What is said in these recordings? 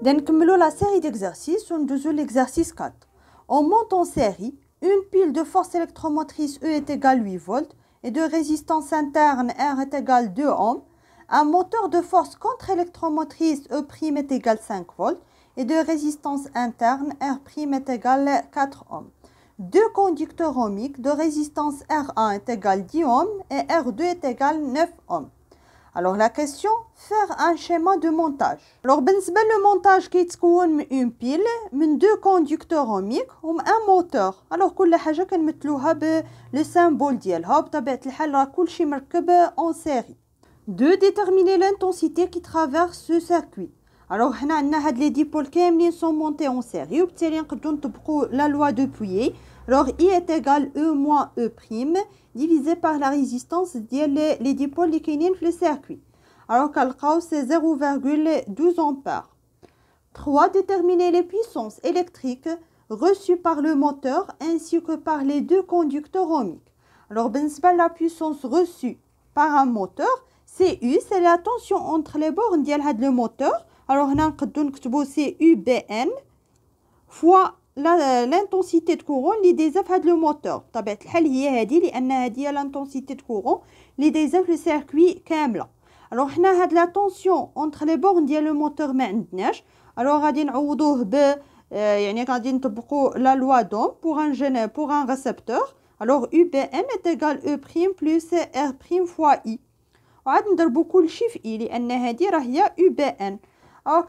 Donc, la série d'exercices. On fait l'exercice 4. On monte en série une pile de force électromotrice E est égale 8 volts et de résistance interne R est égale 2 ohms. Un moteur de force contre-électromotrice E' est égal 5 volts et de résistance interne R' est égal 4 ohms. Deux conducteurs ohmiques de résistance R1 est égal 10 ohms et R2 est égal 9 ohms. Alors la question, faire un schéma de montage. Alors ben, ben le montage qui est une pile, deux conducteurs ohmiques ou un moteur. Alors كل le symbole ديالها بطبيعة الحال راه de مركب en série. Deux, déterminer l'intensité qui traverse ce circuit. Alors هنا عندنا les dipôles qui sont montés en série وبالتالي نقدروا نطبقوا la loi de Pouillet alors, I est égal E moins E prime, divisé par la résistance des les dipôles qui sont le circuit. Alors, c'est 0,12 ampères. 3. Déterminer les puissances électriques reçues par le moteur ainsi que par les deux conducteurs ohmiques. Alors, ben, pas la puissance reçue par un moteur, c'est U, c'est la tension entre les bornes de le moteur. Alors, on a UBN fois l'intensité de courant les désavantages le moteur tabet est l'intensité de courant les circuit câble alors circuit a la tension entre les bornes et le moteur alors a la loi d'ohm pour un récepteur alors UBN est égal u e plus r fois i on a beaucoup le chiffre alors,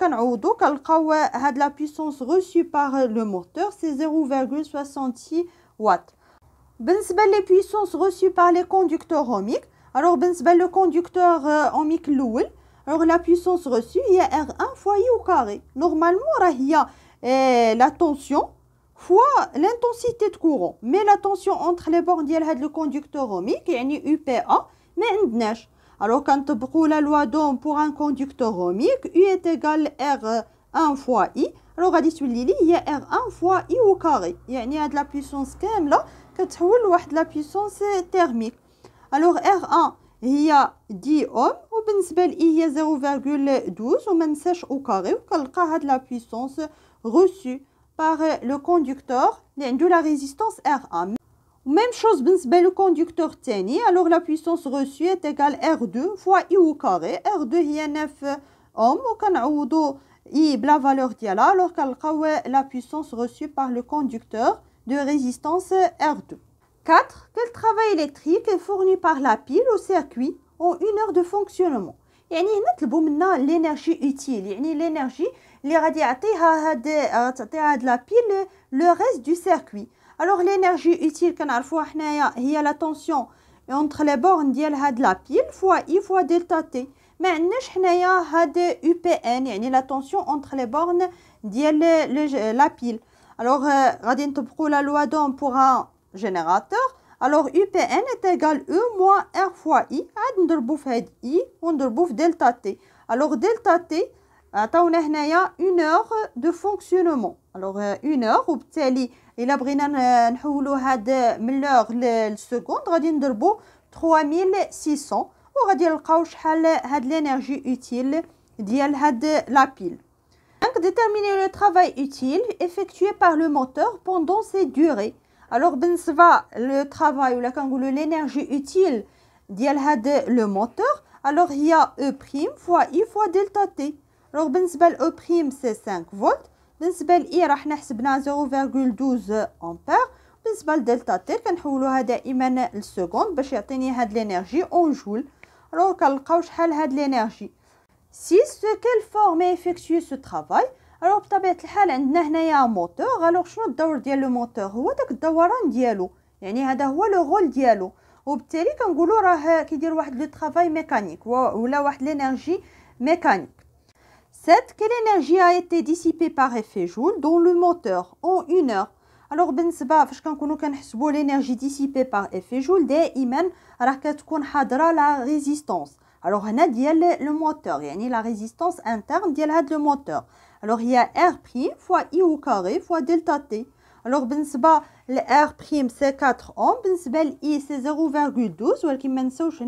la puissance reçue par le moteur, c'est 0,66 watts. Ben les puissance reçue par les conducteurs ohmiques, alors ben le conducteur ohmique euh, alors la puissance reçue est R1 fois I au carré. Normalement, il y a la tension fois l'intensité de courant. Mais la tension entre les bornes de le conducteur ohmique, yani UPA, mais alors, quand on la loi d'Ohm pour un conducteur ohmique, U est égal à R1 fois I. Alors, on dit il y a R1 fois I au carré. Il y a de la puissance de la puissance thermique. Alors, R1 est 10 ohms Ou لاي هي 0.12 وما au carré. carré a de la puissance reçue par le conducteur de de la résistance R1 même chose بالنسبة le conducteur تاني. Alors la puissance reçue est égale R2 fois I au carré. R2 هي 9 ohms I بلا valeur Alors que la puissance reçue par le conducteur de résistance R2. 4. Quel travail électrique est fourni par la pile au circuit en une heure de fonctionnement يعني هنا طلبوا منا l'énergie utile يعني l'énergie qui غادي يعطيها هاد تعطيها pile la pile, le reste du alors l'énergie utile qu'on a il y a la tension entre les bornes de la pile fois I fois delta T. Mais nous avons UPN, يعني, la tension entre les bornes de la pile. Alors, nous euh, la loi d'Ohm pour un générateur. Alors, UPN est égal à E moins R fois I. Ah, on va I, on delta T. Alors, delta T, عطاونا هنايا اون اور دو فونكسيونمون الوغ اون اور وبالتالي الا بغينا نحولو هاد من seconde, للسكوند غادي نضربو 3600 وغادي نلقاو شحال هاد لينيرجي اوتيل ديال هاد لابيل Donc, déterminer le travail utile effectué par le moteur pendant cette durée. Alors, ben, va le travail ou l'énergie utile de le moteur, alors il y a E' fois I fois delta T. راه بالنسبه لاو بريم سي 5 فولت بالنسبه لاي e راح نحسبنا زيرو حسبنا 0.12 امبير بالنسبه لدلتا تي كنحولوها دائما للسكوند باش يعطيني هاد لينيرجي اون جول راه كنلقاو شحال هاد لينيرجي 6 كيل فورم ايفيكتيو سو ترافاي راه بطبيعه الحال عندنا هنايا موتور الوغ شنو الدور ديال لو موتور هو داك الدوران ديالو يعني هذا هو لو رول ديالو وبالتالي كنقولوا راه كيدير واحد لو طرافاي ميكانيك ولا واحد لينيرجي ميكانيك Quelle énergie a été dissipée par effet joule dans le moteur en une heure Alors, ben seba, l'énergie dissipée par effet joule, des imen, hadra la résistance. Alors, on a le moteur, il y la résistance interne, du le moteur. Alors, il y a R' fois I au carré fois delta T. Alors, ben le R' c'est 4 ohms, ben I c'est 0,12, ou le kimenso, je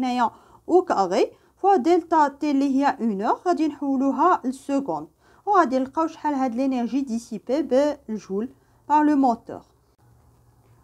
au carré fois delta t il une heure, il y dissipée par le moteur.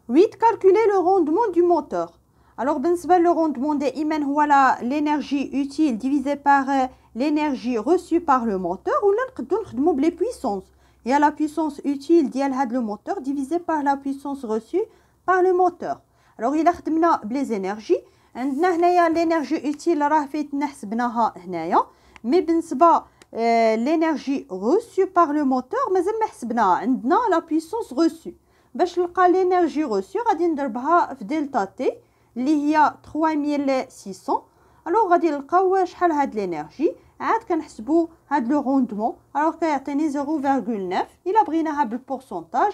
8. Calculer le rendement du moteur. Alors, ben le rendement de l'énergie utile divisé par euh, l'énergie reçue par le moteur, on voit les puissance. Il y a la puissance utile le moteur divisé par la puissance reçue par le moteur. Alors, il y a les énergies. عندنا هنايا لينيرجي اوتيل راه فيتنا حسبناها هنايا مي بالنسبه آه لينيرجي غوسو بار لو موتور مازال ما حسبناها عندنا لا بويسونس غوسو باش نلقى لينيرجي غوسو غادي نضربها في دلتا تي اللي هي 3600 الوغ غادي نلقاو شحال هاد لينيرجي عاد كنحسبوا هاد لو روندمون الوغ كيعطيني 0.9 الا بغيناها بالبورسونتاج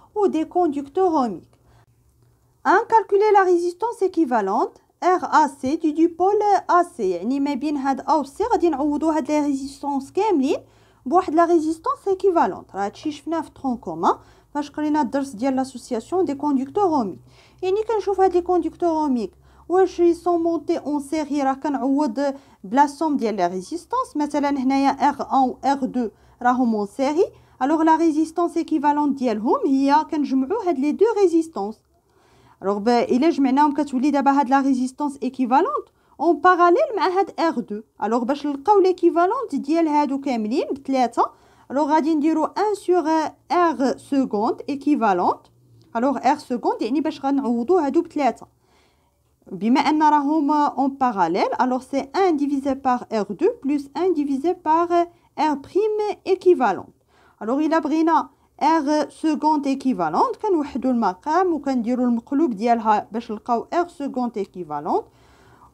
ou des conducteurs ohmiques. 1. Calculer la résistance équivalente RAC du dipôle AC. Nous avons la résistance équivalente de la résistance équivalente. Nous avons tronc commun. Nous l'association des conducteurs ohmiques. Et nous avons fait des conducteurs ohmiques. montés en مونتي اون en راه كنعوض بلا 1 ou r 2 راهم série alors la résistance équivalente ديالهم هي كنجمعوا هاد لي deux résistances. alors الا جمعناهم كتولي دابا هاد لا ريزيستانس équivalente en parallèle مع هاد R2 alors باش نلقاو l'équivalent ديال هادو كاملين بثلاثة alors غادي نديرو 1 sur R seconde équivalente alors R seconde يعني باش غنعوضو هادو بثلاثة بما ان راهما اون باراليل alors c'est 1 divisé par R2 plus 1 divisé par R' équivalent الوغ الا بغينا اغ سكوند ايكيفالونت كنوحدو المقام وكنديرو المقلوب ديالها باش نلقاو اغ سكوند ايكيفالونت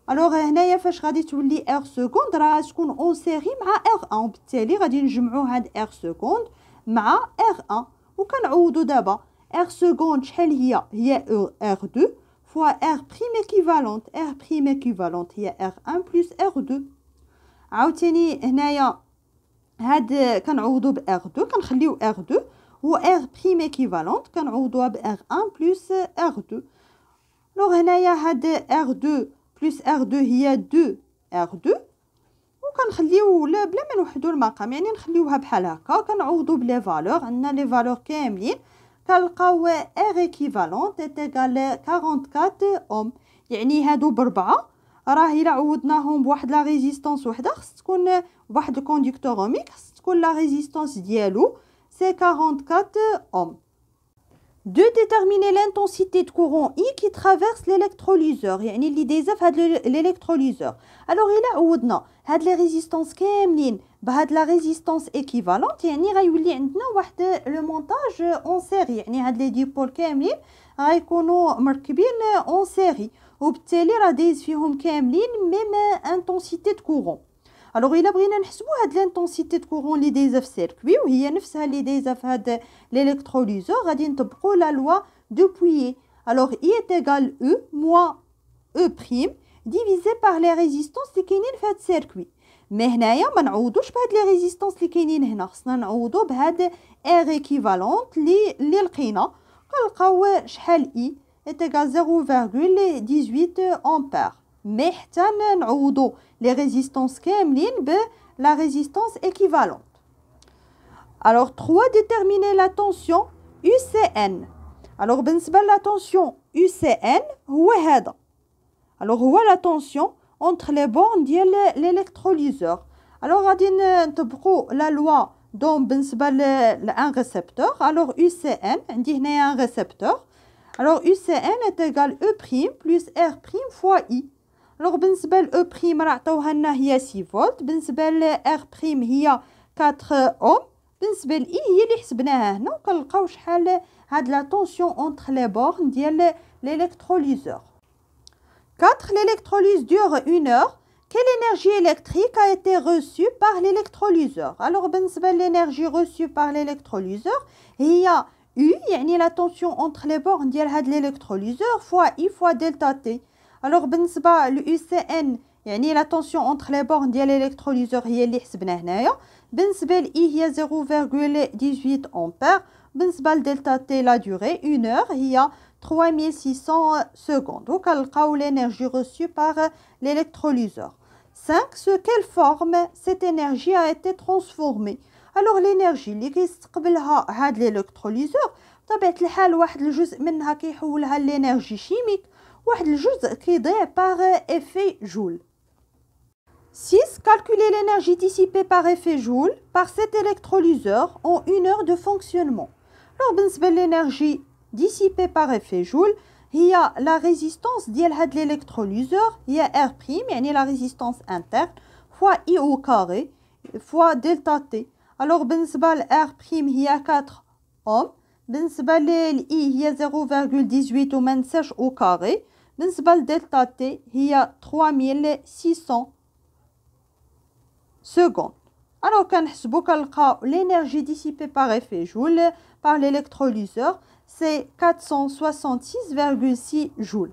الوغ هنايا فاش غادي تولي اغ سكوند راه تكون اون سيري مع اغ ان وبالتالي غادي نجمعو هاد اغ سكوند مع اغ ان وكنعوضو دابا اغ سكوند شحال هي هي اغ دو فوا اغ بريم ايكيفالونت اغ بريم ايكيفالونت هي اغ ان بلس اغ دو عاوتاني هنايا هاد كنعوضو باغ دو كنخليو اغ دو و اغ بخيم ايكيفالونت كنعوضوها باغ ان بلوس اغ دو لوغ هنايا هاد اغ دو بلوس اغ دو هي دو اغ دو و كنخليو وكنخليو بلا ما نوحدو المقام يعني نخليوها بحال هكا كنعوضو بلي فالوغ عندنا لي فالوغ كاملين كنلقاو اغ ايكيفالونت تيغال 44 اوم يعني هادو بربعه Alors il a ouvert la résistance au conducteur en la résistance diélo, c'est 44 ohms. De déterminer l'intensité de courant I qui traverse l'électrolyseur. Il y a une l'électrolyseur. Alors il a ouvert la résistance Kemlin bahad la résistance équivalente y a ni une de le montage en série Nous a ni ad le dipôle Kemlin aicono marqué bin en série Nous les dés la même intensité de courant alors il a briné l'intensité de courant les dés de circuit ou y a l'électrolyseur a dit pour la loi de Pouillet. alors i est égal à e moins e divisé par les résistances qui n'est fait circuit mêmes là, on manneaude, c'est pas de la résistance, le canin, on a quasiment manneaude, c'est pas équivalent à la canne. La force est 0,18 ampères. Mais on manneaude les résistances qui aiment la résistance équivalente. Alors 3 déterminer la tension UCN. Alors ben la tension UCN ouais. Alors où la tension entre les bornes, il y l'électrolyseur. Alors, on a dit la loi dont il y a un récepteur. Alors, UCN, il y a un récepteur. Alors, UCN est égal à E' plus R' fois I. Alors, il e y a 6 volts. Il y a 4 volts. Il y a 4 volts. Il y a 4 volts. Donc, le je dis que j'ai de la tension entre les bornes, il y l'électrolyseur. 4. L'électrolyse dure une heure. Quelle énergie électrique a été reçue par l'électrolyseur Alors, ben, l'énergie reçue par l'électrolyseur, il y a U, يعني la tension entre les bornes de l'électrolyseur fois I fois delta T. Alors, بالنسبة l'UCN, يعني la tension entre les bornes de l'électrolyseur il y a هنايا. Ben, il y a 0,18 ampère. بالنسبة delta T, la durée, une heure, il a 3600 secondes. Donc, l'énergie reçue par l'électrolyseur. 5. Sous quelle forme cette énergie a été transformée Alors, l'énergie qui de l'électrolyseur, c'est l'énergie chimique, qui كيضيع par effet joule. 6. Calculer l'énergie dissipée par effet joule par cet électrolyseur en une heure de fonctionnement. Alors, l'énergie dissipée par effet Joule, il y a la résistance de l'électrolyseur, il y a R', a la résistance interne, fois I au carré, fois delta T. Alors, بالنسبة ben R', il y a 4 ohms. Ben I, il y a 0,18 ou sèche au carré. بالنسبة ben delta T, il y a 3600 secondes. Alors, quand on l'énergie dissipée par effet Joule, par l'électrolyseur, c'est 466,6 joules.